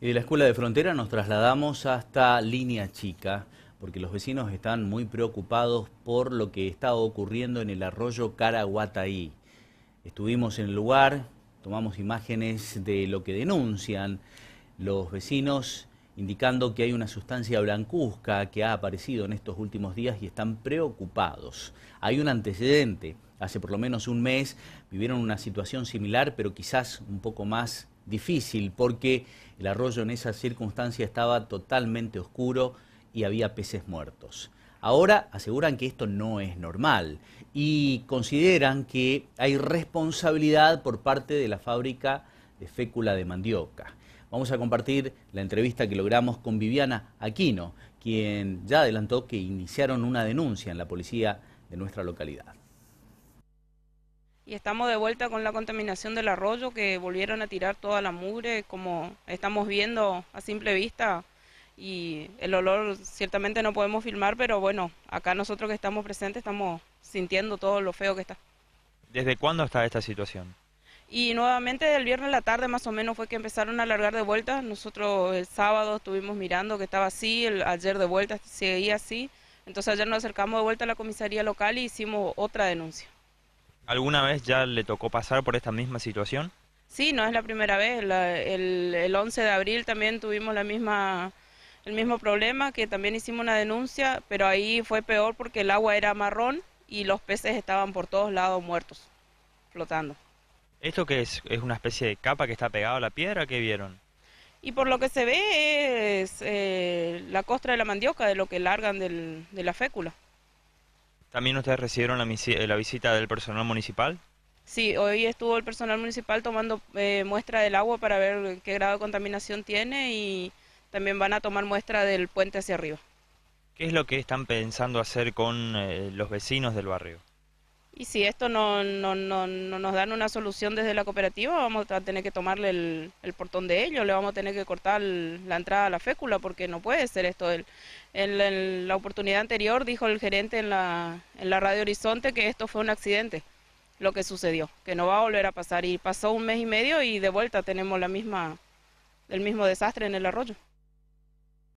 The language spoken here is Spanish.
de la Escuela de Frontera nos trasladamos hasta Línea Chica, porque los vecinos están muy preocupados por lo que está ocurriendo en el arroyo Caraguataí. Estuvimos en el lugar, tomamos imágenes de lo que denuncian los vecinos, indicando que hay una sustancia blancuzca que ha aparecido en estos últimos días y están preocupados. Hay un antecedente, hace por lo menos un mes vivieron una situación similar, pero quizás un poco más difícil porque el arroyo en esa circunstancia estaba totalmente oscuro y había peces muertos. Ahora aseguran que esto no es normal y consideran que hay responsabilidad por parte de la fábrica de fécula de mandioca. Vamos a compartir la entrevista que logramos con Viviana Aquino, quien ya adelantó que iniciaron una denuncia en la policía de nuestra localidad y estamos de vuelta con la contaminación del arroyo que volvieron a tirar toda la mugre como estamos viendo a simple vista y el olor ciertamente no podemos filmar pero bueno acá nosotros que estamos presentes estamos sintiendo todo lo feo que está. ¿Desde cuándo está esta situación? Y nuevamente el viernes a la tarde más o menos fue que empezaron a alargar de vuelta. Nosotros el sábado estuvimos mirando que estaba así, el, ayer de vuelta seguía así. Entonces ayer nos acercamos de vuelta a la comisaría local y hicimos otra denuncia. ¿Alguna vez ya le tocó pasar por esta misma situación? Sí, no es la primera vez. el, 11 de abril también tuvimos el mismo problema, que también hicimos una denuncia, pero ahí fue peor porque el agua era marrón y los peces estaban por todos lados muertos, flotando. ¿Esto qué es? ¿Es una especie de capa que está pegada a la piedra? ¿Qué vieron? Y por lo que se ve es eh, la costra de la mandioca, de lo que largan de la fécula. ¿También ustedes recibieron eh, la, visita del personal municipal? Sí, hoy estuvo el personal municipal tomando eh, muestra del agua para ver qué grado de contaminación tiene y también van a tomar muestra del puente hacia arriba. ¿Qué es lo que están pensando hacer con eh, los vecinos del barrio? Y si esto no, no, no, nos dan una solución desde la cooperativa, vamos a tener que tomarle el, portón de ellos, le vamos a tener que cortar la entrada a la fécula, porque no puede ser esto. El, en, en la oportunidad anterior dijo el gerente en la, en la radio Horizonte que esto fue un accidente lo que sucedió, que no va a volver a pasar. Y pasó un mes y medio y de vuelta tenemos la misma, el mismo desastre en el arroyo.